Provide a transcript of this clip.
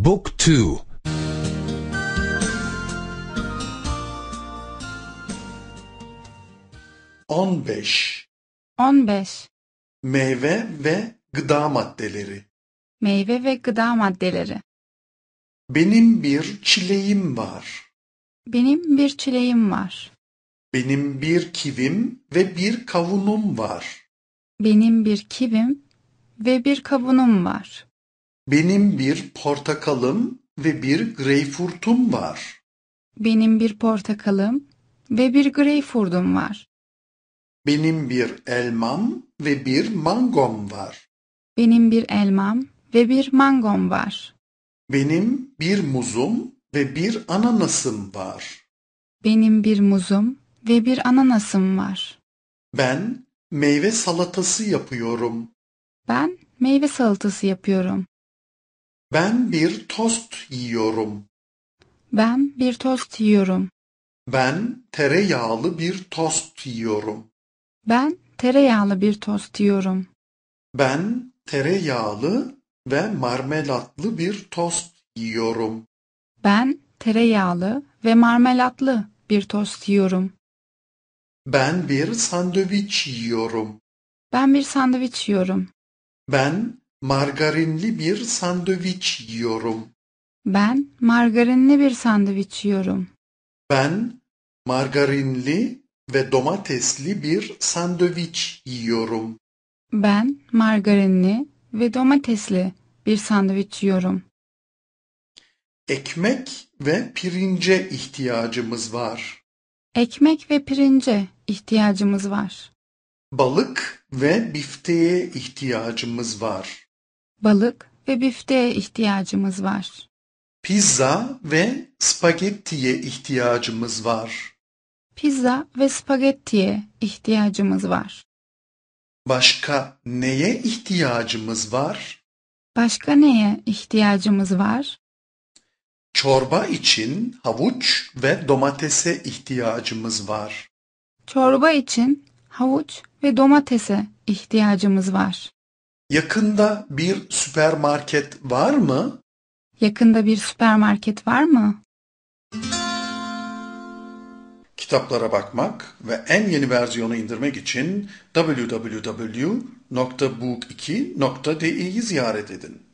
Book 2 15 15 Meyve ve gıda maddeleri Meyve ve gıda maddeleri Benim bir çileğim var. Benim bir çileğim var. Benim bir kivim ve bir kavunum var. Benim bir kivim ve bir kavunum var. Benim bir portakalım ve bir greyfurtum var. Benim bir portakalım ve bir greyfurtum var. Benim bir elmam ve bir mangom var. Benim bir elmam ve bir mangom var. Benim bir muzum ve bir ananasım var. Benim bir muzum ve bir ananasım var. Ben meyve salatası yapıyorum. Ben meyve salatası yapıyorum. Ben bir tost yiyorum. Ben bir tost yiyorum. Ben tereyağlı bir tost yiyorum. Ben tereyağlı bir tost yiyorum. Ben tereyağlı ve marmelatlı bir tost yiyorum. Ben tereyağlı ve marmelatlı bir tost yiyorum. Ben bir sandviç yiyorum. Ben bir sandviç yiyorum. Ben Margarinli bir sandviç yiyorum. Ben margarinli bir sandviç yiyorum. Ben margarinli ve domatesli bir sandviç yiyorum. Ben margarinli ve domatesli bir sandviç yiyorum. Ekmek ve pirince ihtiyacımız var. Ekmek ve pirince ihtiyacımız var. Balık ve bifteye ihtiyacımız var balık ve büfteye ihtiyacımız var. Pizza ve spagettiye ihtiyacımız var. Pizza ve spagettiye ihtiyacımız var. Başka neye ihtiyacımız var? Başka neye ihtiyacımız var? Çorba için havuç ve domatese ihtiyacımız var. Çorba için havuç ve domatese ihtiyacımız var. Yakında bir süpermarket var mı? Yakında bir süpermarket var mı? Kitaplara bakmak ve en yeni versiyonu indirmek için www.book2.de'yi ziyaret edin.